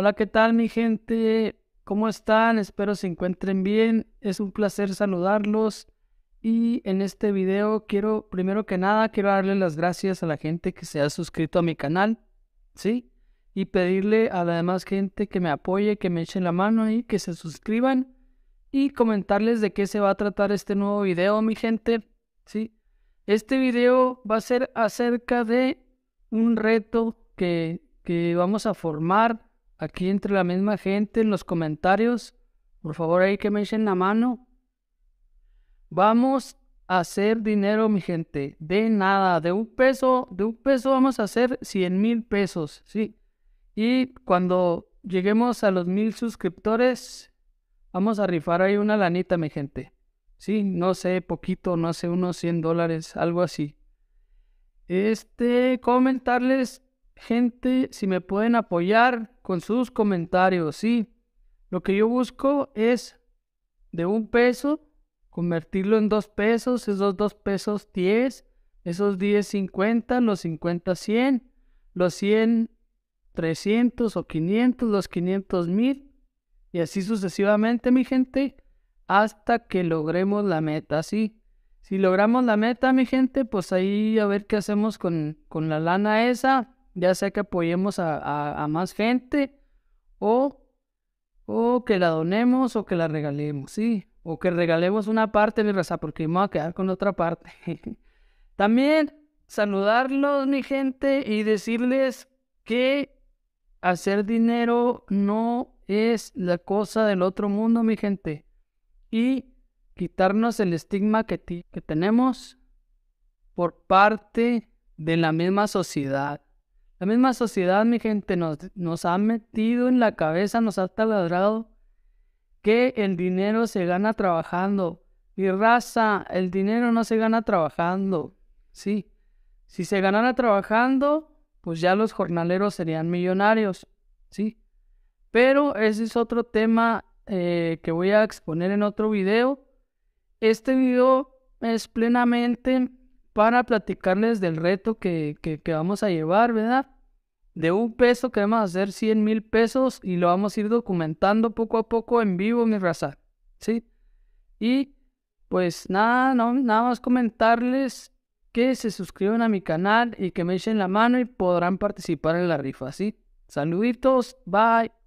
Hola, ¿qué tal mi gente? ¿Cómo están? Espero se encuentren bien. Es un placer saludarlos. Y en este video quiero, primero que nada, quiero darle las gracias a la gente que se ha suscrito a mi canal, ¿sí? Y pedirle a la demás gente que me apoye, que me echen la mano ahí, que se suscriban. Y comentarles de qué se va a tratar este nuevo video, mi gente, ¿sí? Este video va a ser acerca de un reto que, que vamos a formar aquí entre la misma gente, en los comentarios. Por favor, ahí que me echen la mano. Vamos a hacer dinero, mi gente. De nada, de un peso, de un peso vamos a hacer 100 mil pesos, ¿sí? Y cuando lleguemos a los mil suscriptores, vamos a rifar ahí una lanita, mi gente. Sí, no sé, poquito, no sé, unos 100 dólares, algo así. Este, comentarles gente, si me pueden apoyar con sus comentarios, sí. Lo que yo busco es de un peso, convertirlo en dos pesos, esos dos pesos 10, esos 10 50, los 50 100, los 100 300 o 500, los 500 mil, y así sucesivamente, mi gente, hasta que logremos la meta, sí. Si logramos la meta, mi gente, pues ahí a ver qué hacemos con, con la lana esa ya sea que apoyemos a, más gente o, que la donemos o que la regalemos, sí, o que regalemos una parte, de mi raza, porque vamos a quedar con otra parte. También saludarlos, mi gente, y decirles que hacer dinero no es la cosa del otro mundo, mi gente. Y quitarnos el estigma que tenemos por parte de la misma sociedad. La misma sociedad, mi gente, nos, nos ha metido en la cabeza, nos ha taladrado que el dinero se gana trabajando. Mi raza, el dinero no se gana trabajando. Sí, si se ganara trabajando, pues ya los jornaleros serían millonarios. Sí, pero ese es otro tema eh, que voy a exponer en otro video. Este video es plenamente van a platicarles del reto que, vamos a llevar, ¿verdad? De un peso que vamos a hacer 100 mil pesos y lo vamos a ir documentando poco a poco en vivo, mi raza. ¿Sí? Y pues nada, no, nada más comentarles que se suscriban a mi canal y que me echen la mano y podrán participar en la rifa, ¿sí? Saluditos, bye.